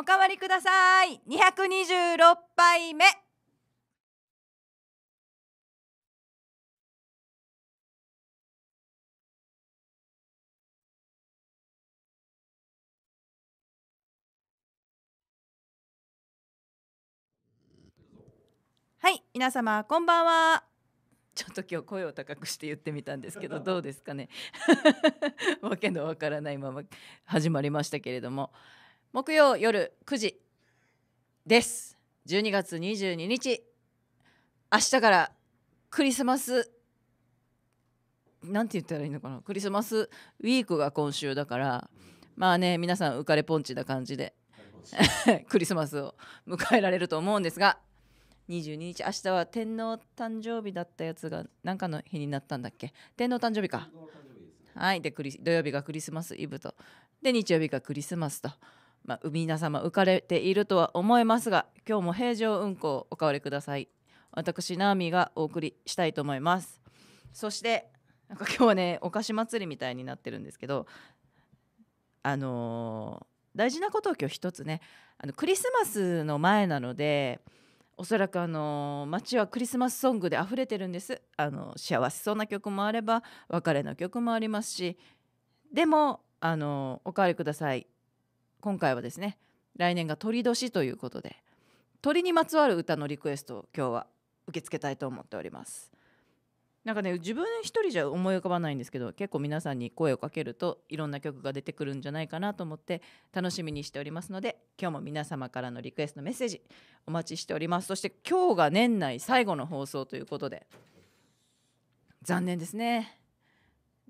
おかわりください226杯目はい皆様こんばんはちょっと今日声を高くして言ってみたんですけど どうですかね わけのわからないまま始まりましたけれども木曜夜9時です12月22日明日からクリスマスなんて言ったらいいのかなクリスマスウィークが今週だからまあね皆さん浮かれポンチな感じで クリスマスを迎えられると思うんですが22日明日は天皇誕生日だったやつが何かの日になったんだっけ天皇誕生日か、ね、はいで土曜日がクリスマスイブとで日曜日がクリスマスと。まあ、皆様浮かれているとは思いますが今日も平常運行お変わりください私ナーミーがお送りしたいと思いますそしてなんか今日はねお菓子祭りみたいになってるんですけどあのー、大事なことを今日一つねあのクリスマスの前なのでおそらくあの街はクリスマスソングで溢れてるんですあの幸せそうな曲もあれば別れの曲もありますしでもあのおかわりください今回はですね来年が鳥年ということで鳥にまつわる歌のリクエストを今日は受け付けたいと思っておりますなんかね自分一人じゃ思い浮かばないんですけど結構皆さんに声をかけるといろんな曲が出てくるんじゃないかなと思って楽しみにしておりますので今日も皆様からのリクエストメッセージお待ちしておりますそして今日が年内最後の放送ということで残念ですね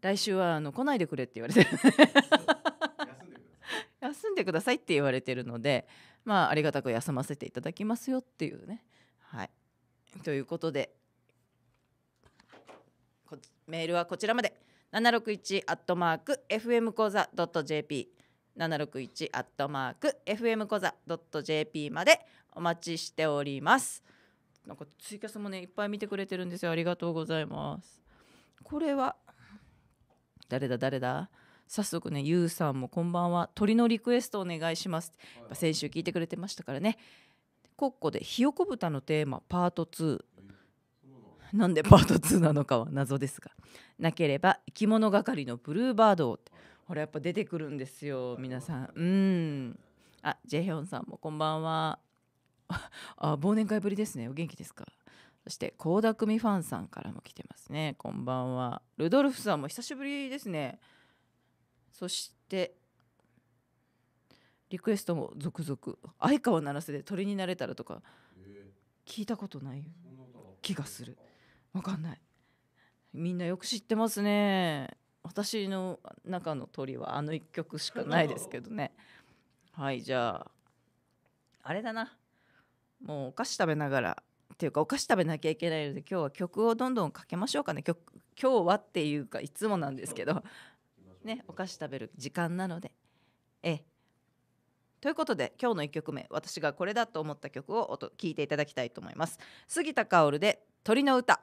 来週はあの来ないでくれって言われて休んでくださいって言われてるので、まあ、ありがたく休ませていただきますよっていうね。はい、ということでこメールはこちらまで761アットマーク FM 講座 .jp 761アットマーク FM 講座 .jp までお待ちしております。なんかツイキャスもねいっぱい見てくれてるんですよありがとうございます。これは誰だ誰だ早速ねゆうさんも「こんばんは鳥のリクエストお願いします」やっぱ先週聞いてくれてましたからねコッコで「ひよこ豚」のテーマパート2なんでパート2なのかは謎ですがなければ生き物係のブルーバードってほらやっぱ出てくるんですよ皆さんうんあジェヒョンさんもこんばんは あ忘年会ぶりですねお元気ですかそして倖田來未ファンさんからも来てますねこんばんはルドルフさんも久しぶりですねそしてリクエストも続々相川七瀬で鳥になれたらとか聞いたことない気がするわかんないみんなよく知ってますね私の中の鳥はあの1曲しかないですけどねはいじゃああれだなもうお菓子食べながらっていうかお菓子食べなきゃいけないので今日は曲をどんどんかけましょうかね曲今日はっていうかいつもなんですけどねお菓子食べる時間なのでええということで今日の1曲目私がこれだと思った曲を聴いていただきたいと思います杉田薫で「鳥の歌」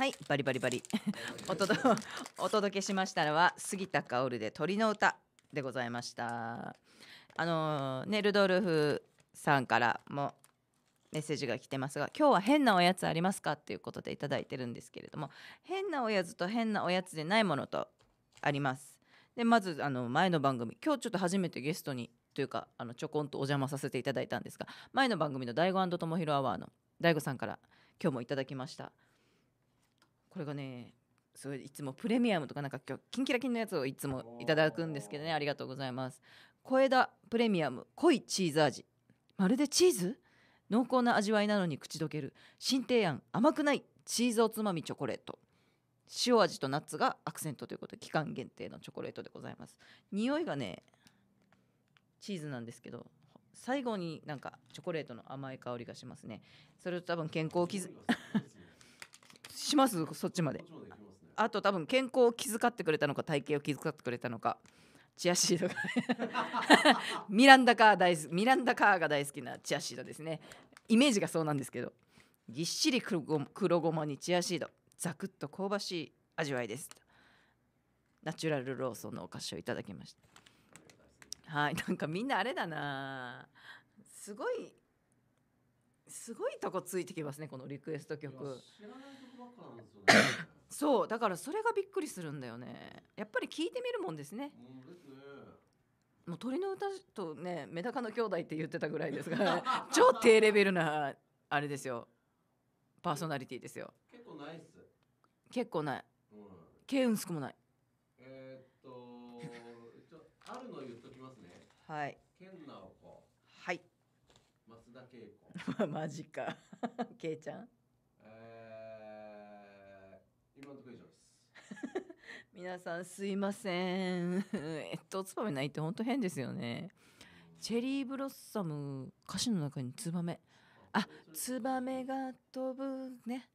はいバリバリバリ お お届けしましたのは杉田薫で鳥の歌でございましたあのねルドルフさんからもメッセージが来てますが今日は変なおやつありますかっていうことで頂いてるんですけれども変なおやつと変なおやつでないものとありますでまずあの前の番組今日ちょっと初めてゲストにというかあのちょこんとお邪魔させていただいたんですが前の番組の「大悟智 o アワー」の大 o さんから今日もいただきましたこれがねそれいいつもプレミアムとかなんか今日キンキラキンのやつをいつもいただくんですけどねありがとうございます小枝プレミアム濃いチーズ味まるでチーズ濃厚な味わいなのに口どける新提案甘くないチーズおつまみチョコレート塩味とナッツがアクセントということで期間限定のチョコレートでございます匂いがねチーズなんですけど最後になんかチョコレートの甘い香りがしますねそれと多分健康を気づしますそっちまであと多分健康を気遣ってくれたのか体型を気遣ってくれたのかチアシードが ミランダカー大ミランダカーが大好きなチアシードですねイメージがそうなんですけどぎっしり黒ご黒ごまにチアシードザクッと香ばしい味わいですナチュラルローソンのお菓子をいただきましたはいなんかみんなあれだなすごいすごいとこついてきますねこのリクエスト曲。そうだからそれがびっくりするんだよね。やっぱり聞いてみるもんですね。もう鳥の歌とねメダカの兄弟って言ってたぐらいですが 超低レベルなあれですよパーソナリティですよ結構ないっす結構ない、うん、ケウンスクもないえー、っとあるの言っときますねはいまあ、マジか。けいちゃん。えー、今のところ以上です。皆さんすいません。えっと、ツバメないって本当変ですよね。チェリーブロッサム、歌詞の中にツバメ。あ、ツバメが飛ぶね。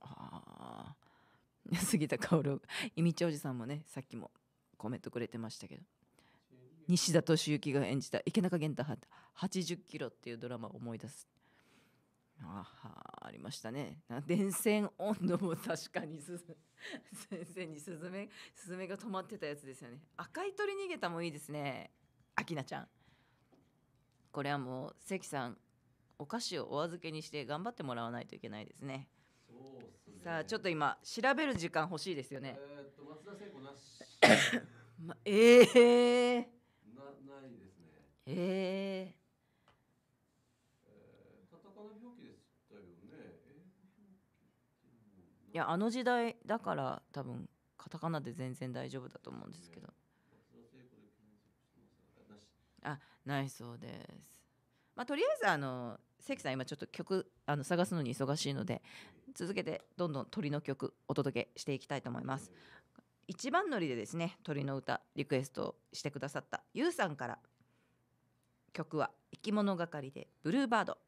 ああ。杉田薫、いみちおじさんもね、さっきもコメントくれてましたけど。西田敏行が演じた池中源太80キロっていうドラマを思い出すあはありましたね電線温度も確かに 先生にスズメスズメが止まってたやつですよね赤い鳥逃げたもいいですね明菜ちゃんこれはもう関さんお菓子をお預けにして頑張ってもらわないといけないですねさあちょっと今調べる時間欲しいですよね。えー、っと松田聖子なし。ま、ええーええええいやあの時代だから多分カタカナで全然大丈夫だと思うんですけど、あないそうです、まあ、とりあえずあの関さん今ちょっと曲あの探すのに忙しいので続けてどんどん鳥の曲お届けしていきたいと思います一番乗りでですね鳥の歌リクエストしてくださったゆうさんから「曲は「いきものがかり」で「ブルーバード」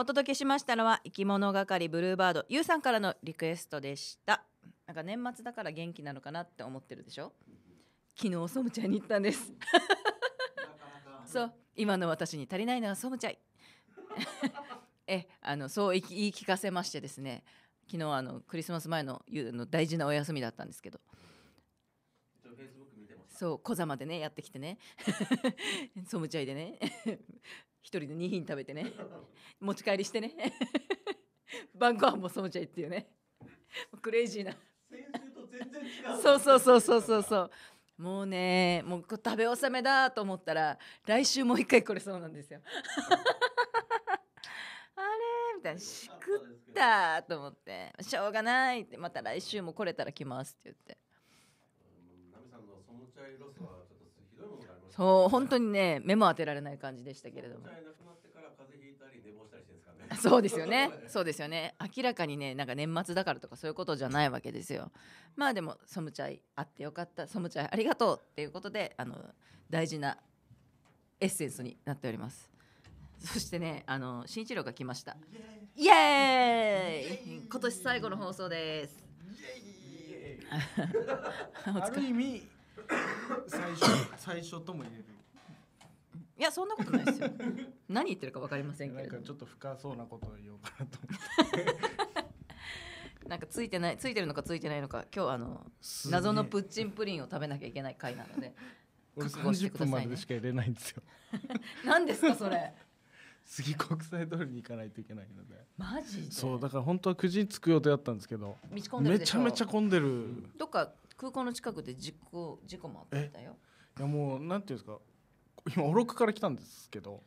お届けしましたのは生き物係ブルーバードゆうさんからのリクエストでしたなんか年末だから元気なのかなって思ってるでしょ昨日ソムチャイに行ったんですそう今の私に足りないのはソムチャイえあのそう言い聞かせましてですね昨日あのクリスマス前のの大事なお休みだったんですけどそう小座までねやってきてね ソムチャイでね一人で2品食べてね持ち帰りしてね晩ご飯もそうじゃいっていうねクレイジーなそうそうそうそうそうそうもうねもう食べ納めだと思ったら来週もう一回これそうなんですよ あれみたいなしくったと思ってしょうがないってまた来週も来れたら来ますって言ってそう本当にね目も当てられない感じでしたけれども。そうですよね。そうですよね。明らかにね、なんか年末だからとかそういうことじゃないわけですよ。まあでも、ソムチャイあってよかった、ソムチャイありがとうっていうことで、あの大事なエッセンスになっております。そしてね、あの新一郎が来ました。イエーイ今年最後の放送です。イエーイ ある意味最初最初とも言えるいやそんなことないですよ何言ってるか分かりませんけどなんかちょっと深そうなことを言おうかなと思って なんかついてないついてるのかついてないのか今日あの謎のプッチンプリンを食べなきゃいけない回なので覚悟してくださしか入れないんですよ 何ですかそれ次国際通りに行かないといけないのでマジそうだから本当は9時に着く予定だったんですけどめちゃめちゃ混んでる、うん、どっか空港の近くで事故事故もあったよいやもうなんていうんですか今おろくから来たんですけど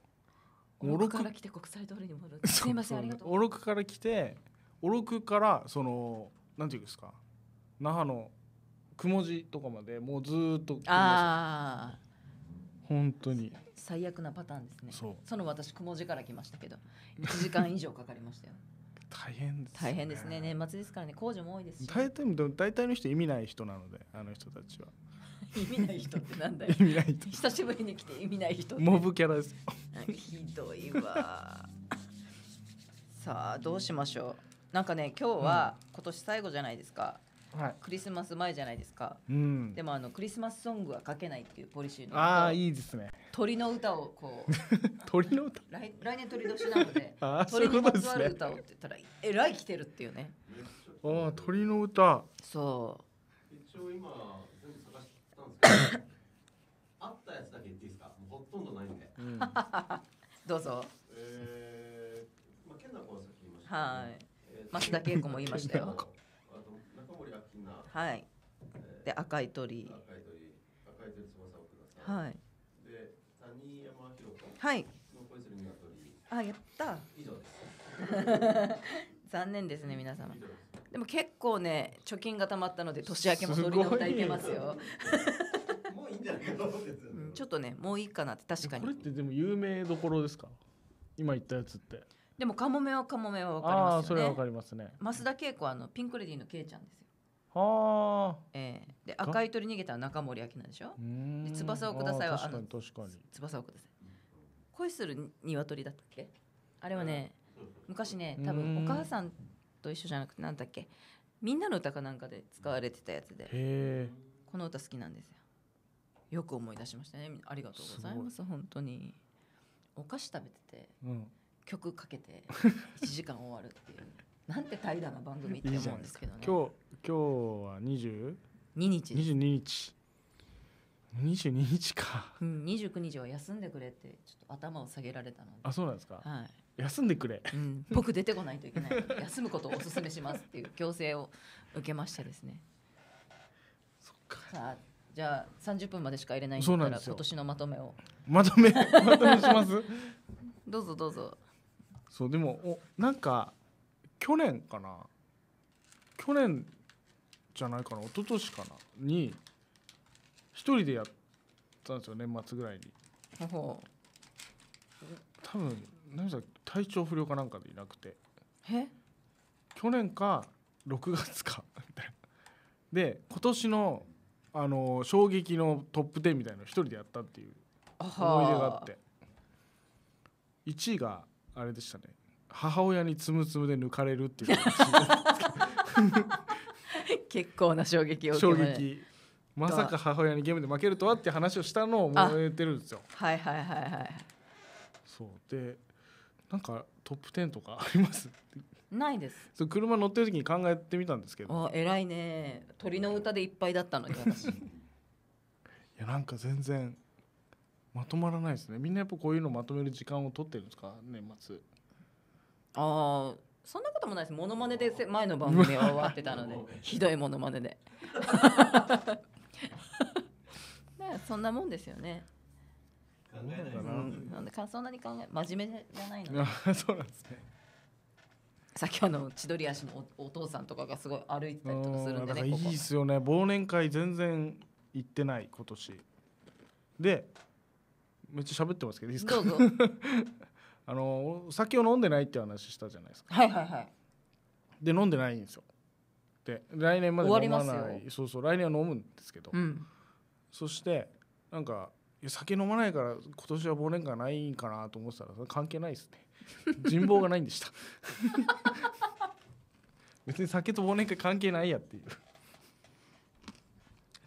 おろくから来て国際通りに戻っすいませんありがとうおろくから来ておろくからそのなんていうんですか那覇のくもじとかまでもうずっとああ本当に最悪なパターンですねその私くもじから来ましたけど1時間以上かかりましたよ大変です、ね、大変ですね年末ですからね工場も多いですし大体も大体の人意味ない人なのであの人たちは意味ない人ってなんだよ 意味ない人久しぶりに来て意味ない人モブキャラですひどいわさあどうしましょうなんかね今日は今年最後じゃないですか、うんはい、クリスマス前じゃないですか、うん、でもあのクリスマスソングは書けないっていうポリシーのああいいですね鳥の歌をこう 鳥の歌来来年鳥年なので 鳥にまつわる歌をって言ったらえらい来てるっていうねああ鳥の歌そう一応今全部探してたんですけどあったやつだけ言っていいですかもうほとんどないんで、うん、どうぞええー、まあ健太子はさっき言いました、ね、はい、えー、松田恵子も言いましたよはい、で赤い鳥赤い鳥赤い鳥翼をくださいはいで谷山子はいあやった以上です 残念ですね皆様でも結構ね貯金がたまったので年明けも鳥の歌いけますよもういいんじゃないかと思って、ちょっとねもういいかなって確かにこれってでも有名どころですか今言ったやつってでもカモメはカモメはかりますよねあそれはわかりますね増田恵子あのピンクレディーのけちゃんですよはあ、ええ、で赤い鳥逃げたら中森明菜でしょうで翼をくださいはあの翼をください恋する鶏だったっけあれはね昔ね多分お母さんと一緒じゃなくてなんだっけみんなの歌かなんかで使われてたやつでこの歌好きなんですよよく思い出しましたねありがとうございます本当にお菓子食べてて、うん、曲かけて 一時間終わるっていうなんて怠惰な番組って思うんですけどね今日今日は二十。二日22日22日か、二十九日は休んでくれってちょっと頭を下げられたのであそうなんですか、はい、休んでくれ、うん、僕出てこないといけない休むことをお勧めしますっていう強制を受けましたですねそっかさあじゃあ30分までしか入れないんだから今年のまとめをまとめまとめします どうぞどうぞそうでもおなんか去年かな去年じゃないかな一昨年かなに一人でやったんですよ年末ぐらいに多分何さ体調不良かなんかでいなくてえ去年か6月か みたいなで今年のあの衝撃のトップ10みたいなの一人でやったっていう思い出があって1位があれでしたね母親につむつむで抜かれるっていう 結構な衝撃を受けましまさか母親にゲームで負けるとはって話をしたのを覚えてるんですよはいはいはいはいそうでなんかトップ10とかありますないですそう車乗ってる時に考えてみたんですけどあ偉いね鳥の歌でいっぱいだったのに私 いやなんか全然まとまらないですねみんなやっぱこういうのまとめる時間を取ってるんですか年末ああそんなこともないですモノマネで前の番組は終わってたので ひどいモノマネで そんなもんですよね考えないなんでそんなに考え真面目じゃないのそうなんですねさっきあの千鳥足のお父さんとかがすごい歩いてたりとかするんでねいいですよね忘年会全然行ってない今年でめっちゃ喋ってますけどいいですかどうぞ あのお酒を飲んでないって話したじゃないですかはいはいはいで飲んでないんですよで来年まで飲まないそうそう来年は飲むんですけど、うん、そしてなんか酒飲まないから今年は忘年会ないんかなと思ってたら関係ないですね人望がないんでした 別に酒と忘年会関係ないやっていう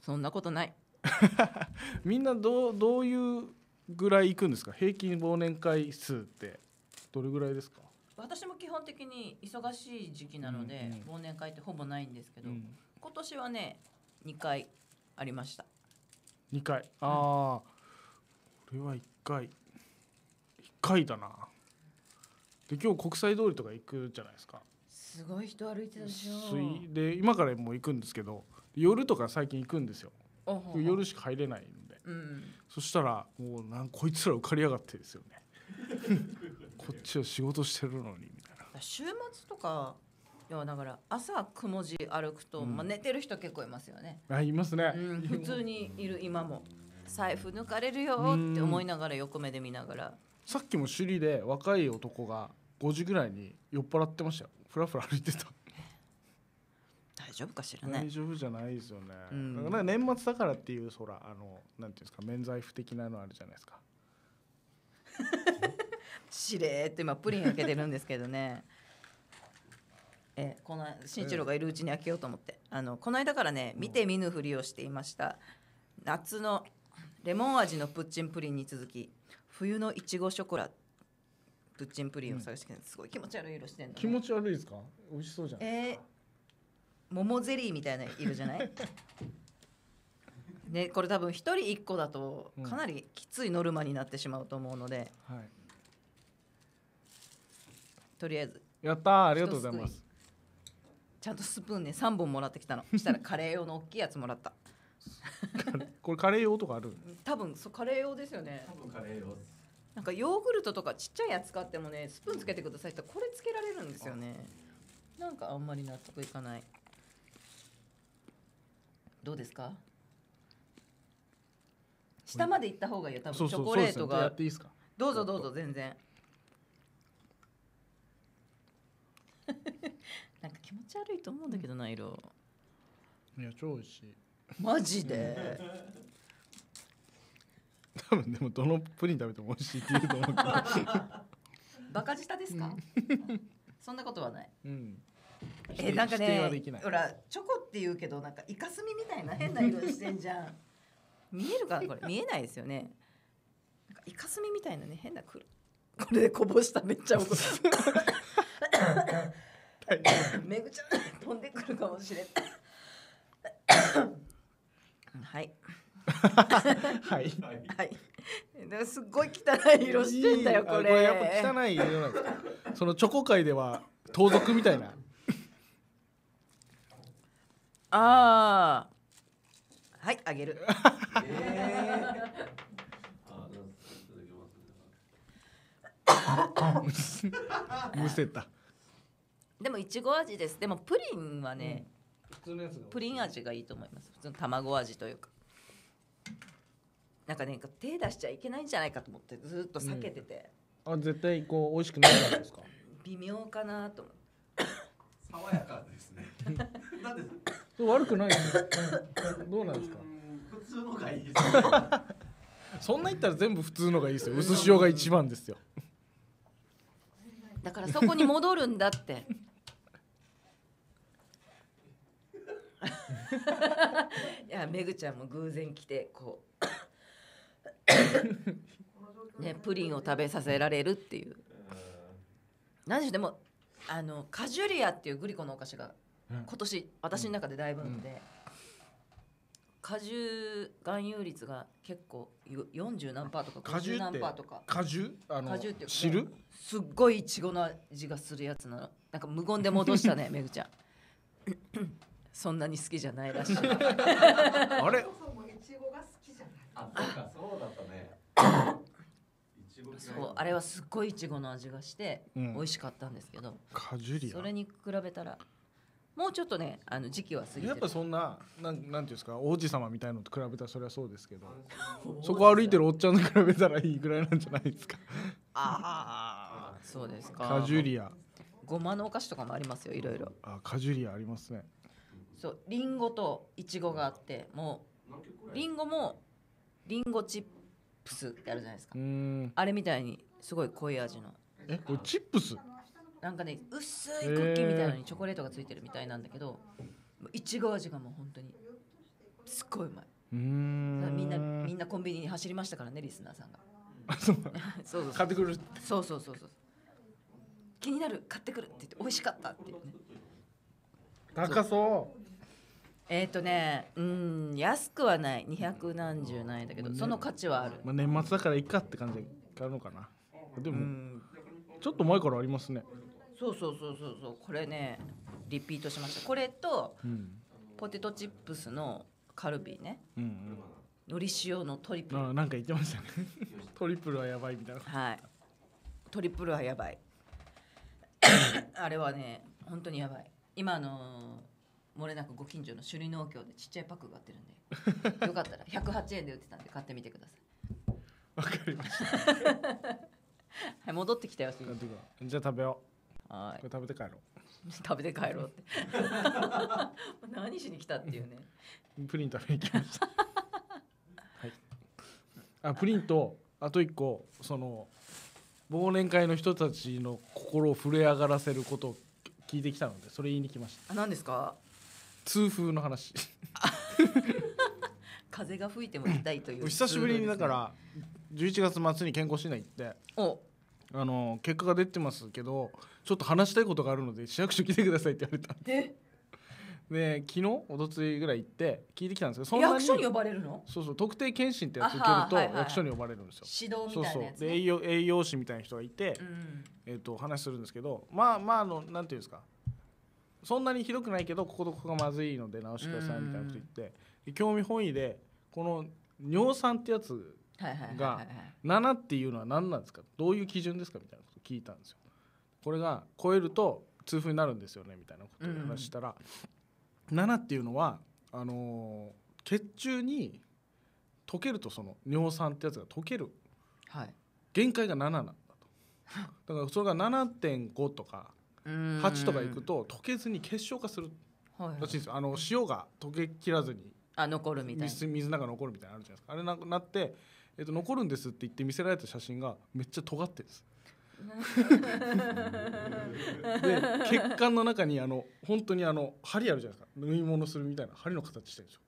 そんなことない みんなどうどういうぐらい行くんですか平均忘年会数ってどれぐらいですか私も基本的に忙しい時期なので、うんうん、忘年会ってほぼないんですけど、うん、今年はね2回ありました2回ああ、うん、これは1回1回だなで今日国際通りとか行くじゃないですかすごい人歩いてたでしょで今からもう行くんですけど夜とか最近行くんですよ夜しか入れないうん、そしたらもうなんこいつら受かりやがってですよね こっちは仕事してるのにみたいな週末とか要はだから朝くも字歩くと、うん、まあ、寝てる人結構いますよねあいますね、うん、普通にいる今も財布抜かれるよって思いながら横目で見ながらさっきも首里で若い男が5時ぐらいに酔っ払ってましたよふらふら歩いてた丈夫かしらね大丈夫じゃないですよね、うん、だ年末だからっていうそらあのなんていうんですか免罪符的なのあるじゃないですか しれーって今プリン開けてるんですけどね えこの新一郎がいるうちに開けようと思ってあのこの間からね見て見ぬふりをしていました、夏のレモン味のプッチンプリンに続き冬のいちごショコラプッチンプリンを探してきて、うん、すごい気持ち悪い色してんの、ね、気持ち悪いですか美味しそうじゃないですか、えー桃ゼリーみたいな色じゃない ねこれ多分一人一個だとかなりきついノルマになってしまうと思うので、うんはい、とりあえずやったありがとうございますちゃんとスプーンね3本もらってきたのそ したらカレー用の大きいやつもらった これカレー用とかある多分そうカレー用ですよね多分カレー用なんかヨーグルトとかちっちゃいやつ買ってもねスプーンつけてくださいってこれつけられるんですよねなんかあんまり納得いかないどうですか下まで行った方がいいよ多分チョコレートが、どうぞどうぞ全然 なんか気持ち悪いと思うんだけどな色いや超美味しいマジで 多分でもどのプリン食べても美味しいって言うと思うけど バカ舌ですか、うん、そんなことはない、うんえなんかねほらチョコって言うけどなんかイカスミみたいな変な色してんじゃん見えるかなこれ見えないですよねなんかイカスミみたいなね変な黒これでこぼしためっちゃ怒るめぐちゃん飛んでくるかもしれないはいはい。はい。すっごい汚い色してんだよこれ。これやっぱ汚い色なんですか。そのチョコ界では盗賊みたいな。ああはいあげる、むせたでもいちご味ですでもプリンはね、普通のやつがプリン味がいいと思います普通の卵味というかなんかね手出しちゃいけないんじゃないかと思ってずっと避けてて、あ絶対こう美味しくないじゃないですか微妙かなと思って爽やかですねなんでそ悪くないでどうなんですか普通のがいいです そんな言ったら全部普通のがいいですよ薄塩が一番ですよだからそこに戻るんだって いやめぐちゃんも偶然来てこう ねプリンを食べさせられるっていう何でしょうでもあのカジュリアっていうグリコのお菓子が今年私の中でだいぶんで、果汁含有率が結構40何パーとか50何パーとか果汁あの果汁って汁すっごいいちごの味がするやつなのなんか無言で戻したね めぐちゃん そんなに好きじゃないらしいあれそうそう あれはすっごいいちごの味がして美味しかったんですけど、うん、それに比べたらもうちょっとねあの時期は過ぎやっぱそんななんなんていうんですか王子様みたいのと比べたらそれはそうですけど そこ歩いてるおっちゃんと比べたらいいぐらいなんじゃないですか ああそうですかカジュリアごまのお菓子とかもありますよいろいろあカジュリアありますねそうりんごといちごがあってもうりんごもりんごチップスってあるじゃないですかあれみたいにすごい濃い味のえこれチップスなんかね薄いクッキーみたいのにチョコレートがついてるみたいなんだけどいちご味がもう本当にすっごいうまいうんみんなみんなコンビニに走りましたからねリスナーさんがあ そうそうそう買ってくるそうそうそうそう気になる買ってくるって言って美味しかったっていうね高そうえっ、ー、とねうん安くはない二百何十ないんだけど、ね、その価値はある、まあ、年末だからいいかって感じで買うのかなでもちょっと前からありますねそうそうそうそうそうこれねリピートしましたこれと、うん、ポテトチップスのカルビーね、うんうんのり塩のトリプルなんか言ってましたね トリプルはやばいみたいなはいトリプルはやばい あれはね本当にやばい今の漏れなくご近所の種類農協でちっちゃいパックが売ってるんで よかったら108円で売ってたんで買ってみてくださいわかりました はい戻ってきたよじゃあ食べようはい。これ食べて帰ろう。食べて帰ろうって。何しに来たっていうね。プリン食べに来ました。はい。あ、プリンと、あと一個、その。忘年会の人たちの心を震え上がらせることを聞いてきたので、それ言いに来ました。あ、何ですか。痛風の話。風が吹いても痛いという、ね、久しぶりにだから11月末に健康診断行っておあの結果が出てますけどちょっと話したいことがあるので市役所来てくださいって言われたんで昨日おとついぐらい行って聞いてきたんですけどその役所に呼ばれるのそうそう特定検診ってやつ受けると、役所に呼ばれるんですよ指導みたいなやつ、ね、そうそうで栄養栄養士みたいな人がいて、うん、えーと、話するんですけどまあまああのなんていうんですかそんなにひどくないけどこことここがまずいので直してくださいみたいなこと言って、興味本位でこの尿酸ってやつが7っていうのは何なんですかどういう基準ですかみたいなこと聞いたんですよ。これが超えると痛風になるんですよねみたいなことを話したら、うん、7っていうのはあのー、血中に溶けるとその尿酸ってやつが溶ける、はい、限界が7なんだと だからそれが7.5とか8とかいくと溶けずに結晶化するらしいですよ、あの塩が溶けきらずにあ残るみたいな水水の中残るみたいなのあるじゃないですかあれなくなってえっと、残るんですって言って見せられた写真がめっちゃ尖ってるんです。で血管の中にあの本当にあの針あるじゃないですか縫い物するみたいな針の形してるでしょ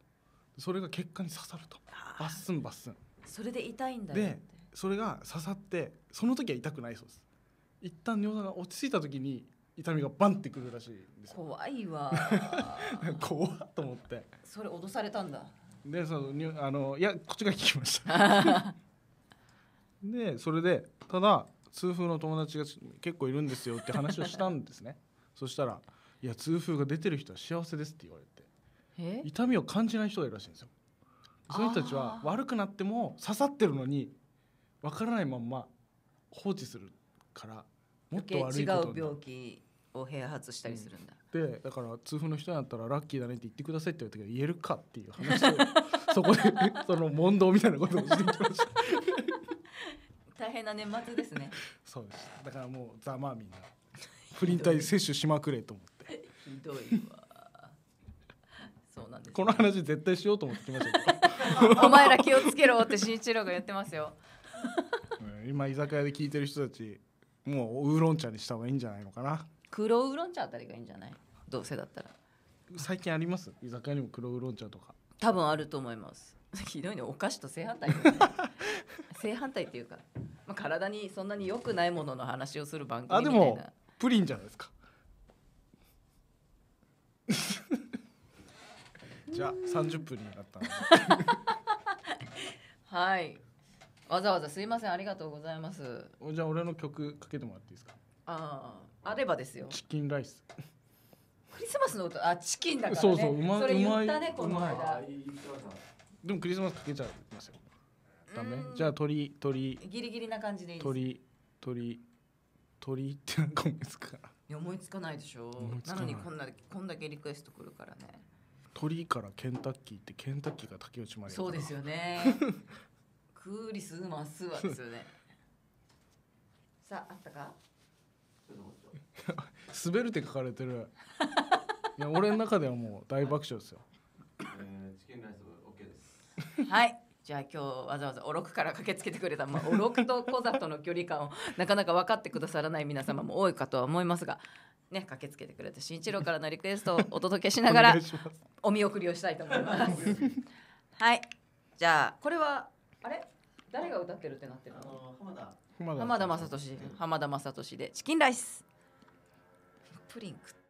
それが血管に刺さるとバッスンバッスンそれで痛いんだでそれが刺さってその時は痛くないそうです一旦尿酸が落ち着いた時に痛みがバンってくるらしい怖いわ 怖っと思ってそれ脅されたんだでそのにあのいやこっちが聞きました でそれでただ痛風の友達が結構いるんですよって話をしたんですね そしたら「いや痛風が出てる人は幸せです」って言われて痛みを感じない人がいるらしいんですよそういう人たちは悪くなっても刺さってるのに分からないまんま放置するからもっと悪いことになる病気を併発したりするんだ、でだから痛風の人なったらラッキーだねって言ってくださいって言われたけど言えるかっていう話を そこでその問答みたいなことをしてきました大変な年末ですねそうですだからもうざまあみんな不倫体摂取しまくれと思ってひどいわそうなんです、ね、この話絶対しようと思ってきましたけどお前ら気をつけろって新一郎が言ってますよ 今居酒屋で聞いてる人たちもうウーロン茶にした方がいいんじゃないのかな黒ウーロン茶あたりがいいんじゃないどうせだったら最近あります居酒屋にも黒ウーロン茶とか多分あると思います ひどいねお菓子と正反対、ね、正反対っていうか、まあ、体にそんなに良くないものの話をする番組みたいなあでもプリンじゃないですか じゃあ30分になったはいわざわざすいませんありがとうございますじゃあ俺の曲かけてもらっていいですかあああればですよチキンライスクリスマスの歌あチキンだからねそうそううまそれ言ったねこの間でもクリスマスかけちゃいますよダメじゃあ鳥鳥ギリギリな感じでいいです鳥鳥鳥ってなんか思いつかいや思いつかないでしょなのにこんなこんだけリクエストくるからね鳥からケンタッキーってケンタッキーが竹内まりそうですよね クーリスマスはですよね さああったか滑る」って書かれてるいや俺の中ではもう大爆笑ですよ、えー、チキンライスは OK ですはいじゃあ今日わざわざおろくから駆けつけてくれた、まあ、おろくと小里の距離感をなかなか分かってくださらない皆様も多いかとは思いますが、ね、駆けつけてくれた新一郎からのリクエストをお届けしながら お見送りをしたいと思います。はいじゃあこれはあれ誰が歌ってるってなってるの浜田雅俊浜田雅俊で「チキンライス」。プリン食っ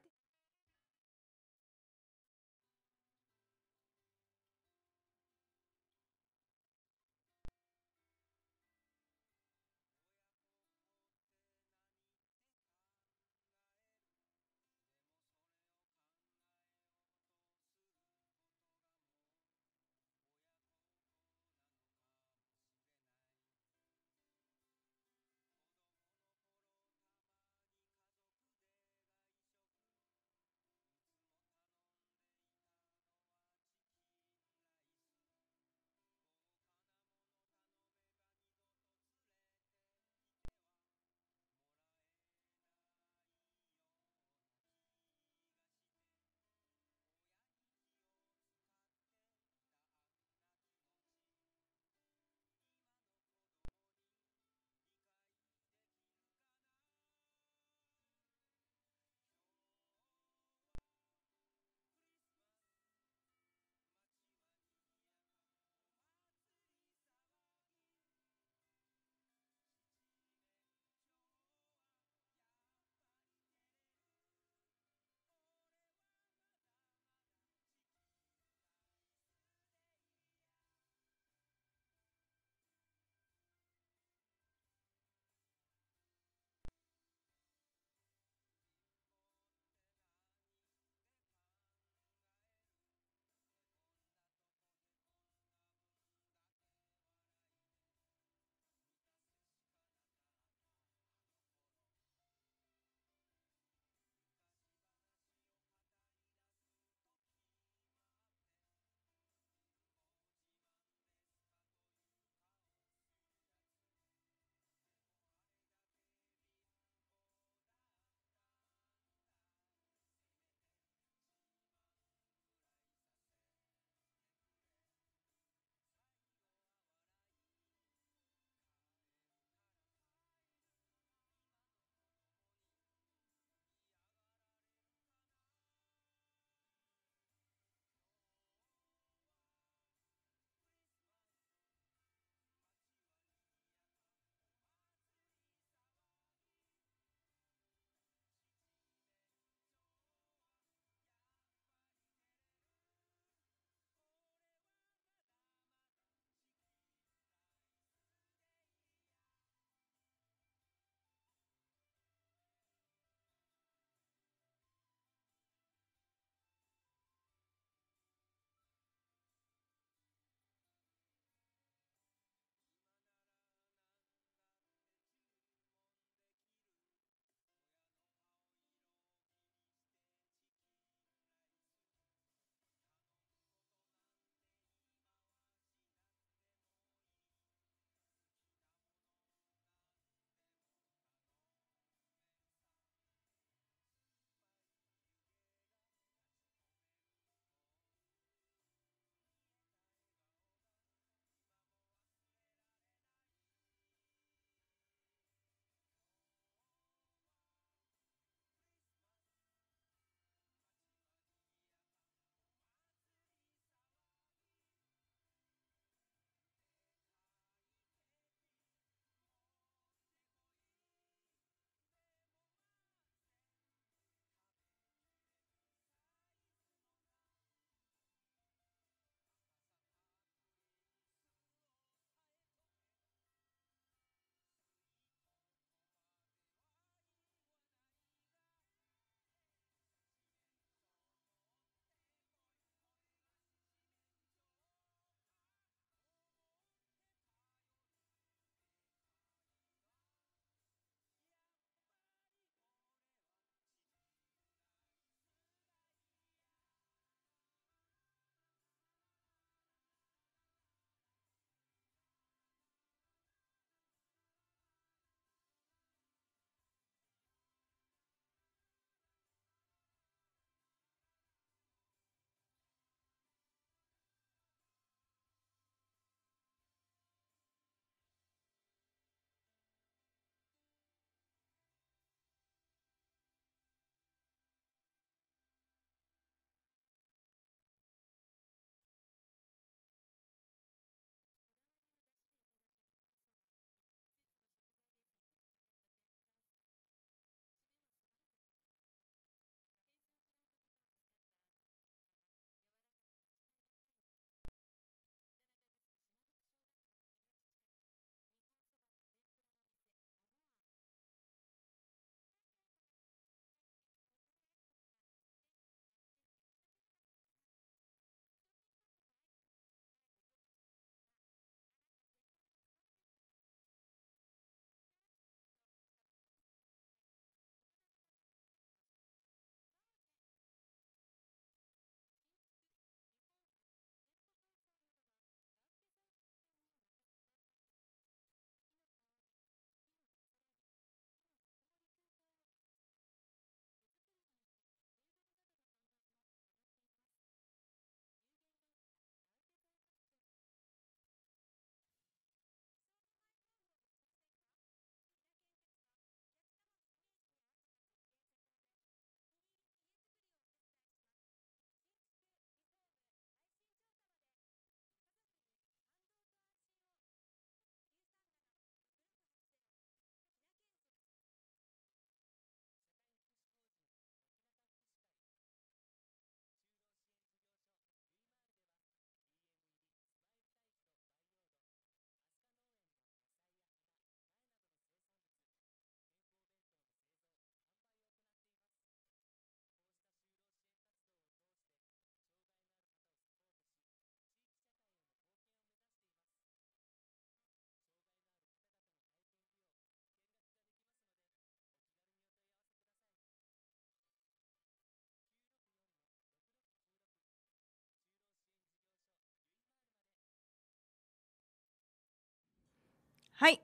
はい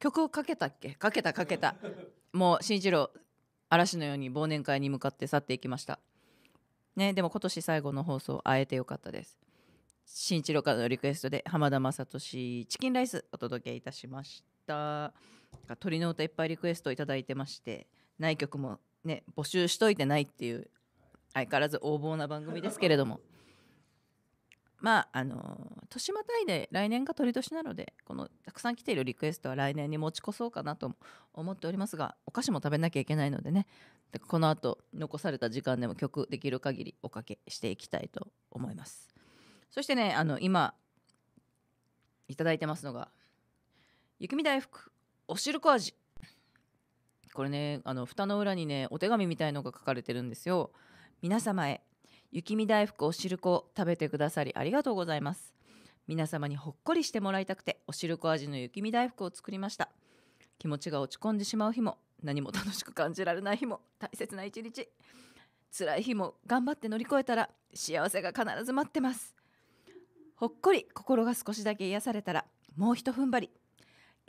曲をかけたっけかけたかけたもう新一郎嵐のように忘年会に向かって去っていきましたねでも今年最後の放送会えてよかったです新一郎からのリクエストで浜田雅俊チキンライスお届けいたしました鳥の歌いっぱいリクエスト頂いてましてない曲もね募集しといてないっていう相変わらず横暴な番組ですけれどもまああの年またいで来年がり年なのでこのたくさん来ているリクエストは来年に持ち越そうかなと思っておりますがお菓子も食べなきゃいけないのでねでこの後残された時間でも曲できる限りおかけしていきたいと思いますそしてねあの今いただいてますのが「雪見大福おしるこ味」これねあの蓋の裏にねお手紙みたいのが書かれてるんですよ皆様へ雪見大福おしるこを食べてくださりありがとうございます皆様にほっこりしてもらいたくておしるこ味の雪見大福を作りました気持ちが落ち込んでしまう日も何も楽しく感じられない日も大切な一日辛い日も頑張って乗り越えたら幸せが必ず待ってますほっこり心が少しだけ癒されたらもうひと踏ん張り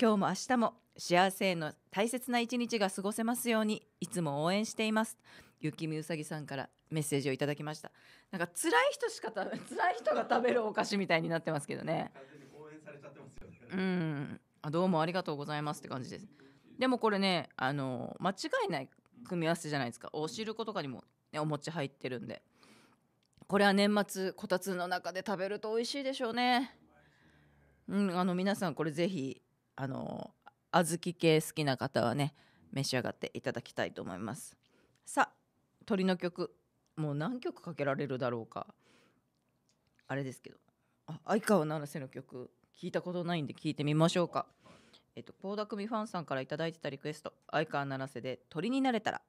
今日も明日も幸せへの大切な一日が過ごせますようにいつも応援しています雪見うさぎさんからメッセージをいただきましたなんか辛い人しか食べ 辛い人が食べるお菓子みたいになってますけどねうんあどうもありがとうございますって感じですでもこれねあの間違いない組み合わせじゃないですかお汁粉とかにも、ね、お餅入ってるんでこれは年末こたつの中で食べると美味しいでしょうねうんあの皆さんこれぜひあの小豆系好きな方はね召し上がっていただきたいと思いますさあ鳥の曲もう何曲かけられるだろうかあれですけどあ相川七瀬の曲聞いたことないんで聞いてみましょうか。えっと、田ーダファンさんから頂いてたリクエスト相川七瀬で「鳥になれたら」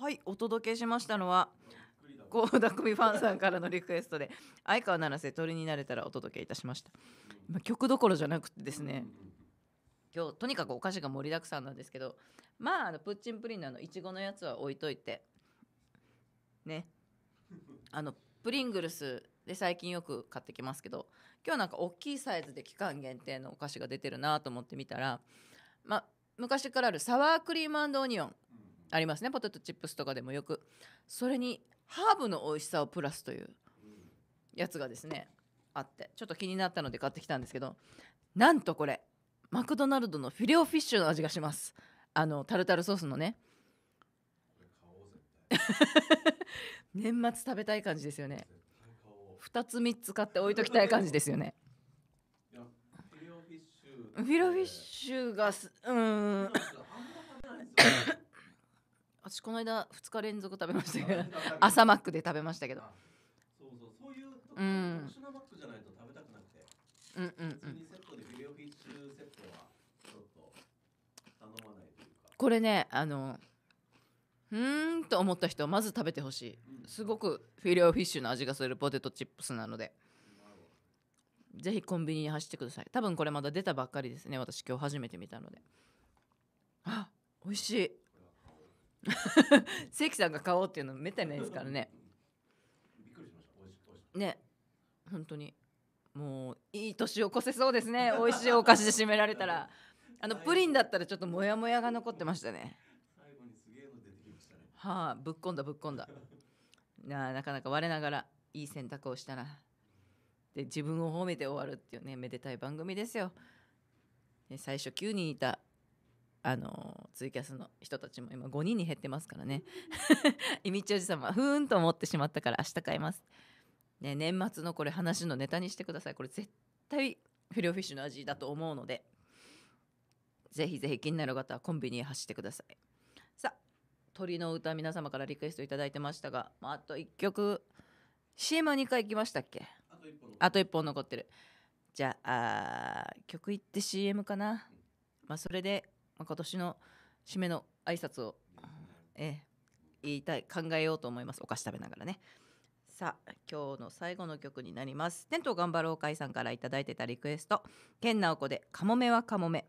はいお届けしましたのは郷田久美ファンさんからのリクエストで相川七瀬鳥になれたらお届けいたしましたま曲どころじゃなくてですね今日とにかくお菓子が盛りだくさんなんですけどまああのプッチンプリンのいちごのやつは置いといてねあのプリングルスで最近よく買ってきますけど今日なんか大きいサイズで期間限定のお菓子が出てるなと思ってみたらま昔からあるサワークリームオニオンありますねポテトチップスとかでもよくそれにハーブの美味しさをプラスというやつがですねあってちょっと気になったので買ってきたんですけどなんとこれマクドナルドのフィレオフィッシュの味がしますあのタルタルソースのね 年末食べたい感じですよね2つ3つ買って置いときたい感じですよねフィレオフィッシュがうん私この間2日連続食べましたけど朝マックで食べましたけどそうそうそういう特殊なマックじゃないと食べたくなくて、うん、うんうんセットでオフィッシュセットはちょっと頼まないというかこれねあのうんと思った人まず食べてほしい、すごくフィレオフィッシュの味がするポテトチップスなのでぜひコンビニに走ってください多分これまだ出たばっかりですね私今日初めて見たのであ美味しい関さんが買おうっていうのめったにないですからね。ね本当にもういい年を越せそうですね 美味しいお菓子で締められたらあのプリンだったらちょっとモヤモヤが残ってましたね最後にすげえの出てきましたねはあぶっこんだぶっこんだなあなかなか我ながらいい選択をしたなで自分を褒めて終わるっていうねめでたい番組ですよ最初9人いたあのツイキャスの人たちも今5人に減ってますからねいみちおじさま、ふーんと思ってしまったから明日買います、ね、年末のこれ話のネタにしてくださいこれ絶対フィリオフィッシュの味だと思うのでぜひぜひ気になる方はコンビニへ走ってくださいさあ鳥の歌皆様からリクエスト頂いてましたが、まあ、あと1曲 CM は2回行きましたっけあと1本残ってるじゃあ曲いって CM かな、まあ、それでま今年の締めの挨拶を、え言いたい考えようと思いますお菓子食べながらねさあ今日の最後の曲になりますテント頑張ろう会さんから頂いてたリクエスト「健直子でカモメはカモメ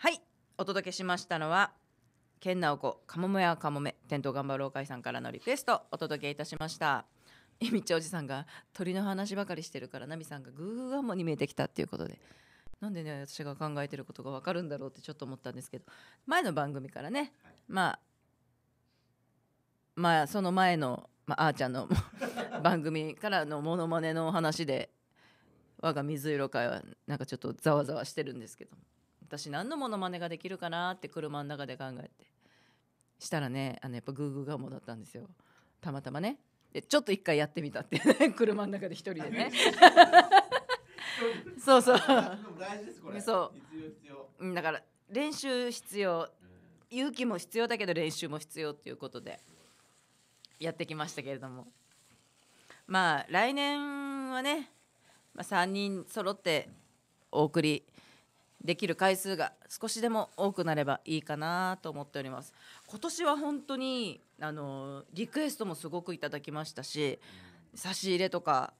はいお届けしましたのは健直子かもめやかもめ店頭頑張ろう会さんからのリクエストお届けいたしましたいみちおじさんが鳥の話ばかりしてるからなみさんがグーグーガモに見えてきたっていうことでなんでね私が考えてることが分かるんだろうってちょっと思ったんですけど前の番組からね、はい、まあまあその前の、まあ、あーちゃんの 番組からのモノマネのお話で我が水色会はなんかちょっとざわざわしてるんですけど私何のモノマネができるかなって車の中で考えてしたらねあのやっぱグーグーガモだったんですよたまたまねでちょっと一回やってみたって、車の中で一人でね そうそうそうだから練習必要勇気も必要だけど練習も必要ということでやってきましたけれどもまあ来年はね、まあ、3人揃ってお送りできる回数が少しでも多くなればいいかなと思っております今年は本当にあのリクエストもすごくいただきましたし差し入れとか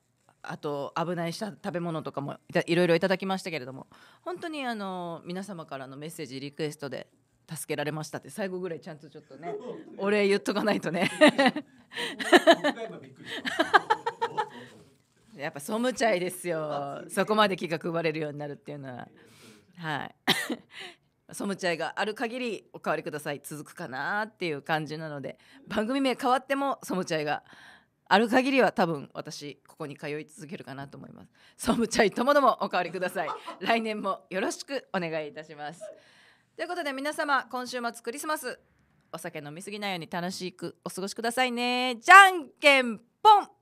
あと危ないした食べ物とかもいろいろいただきましたけれども本当にあの皆様からのメッセージリクエストで助けられましたって最後ぐらいちゃんとちょっとね お礼言っとかないとね やっぱソムチャイですよ そこまで気が配れるようになるっていうのは。はい ムチャイがある限りお変わりください続くかなっていう感じなので番組名変わってもソムチャイがある限りは多分私ここに通い続けるかなと思いますソムチャイともどもお代わりください来年もよろしくお願いいたします ということで皆様今週末クリスマスお酒飲みすぎないように楽しくお過ごしくださいねじゃんけんぽん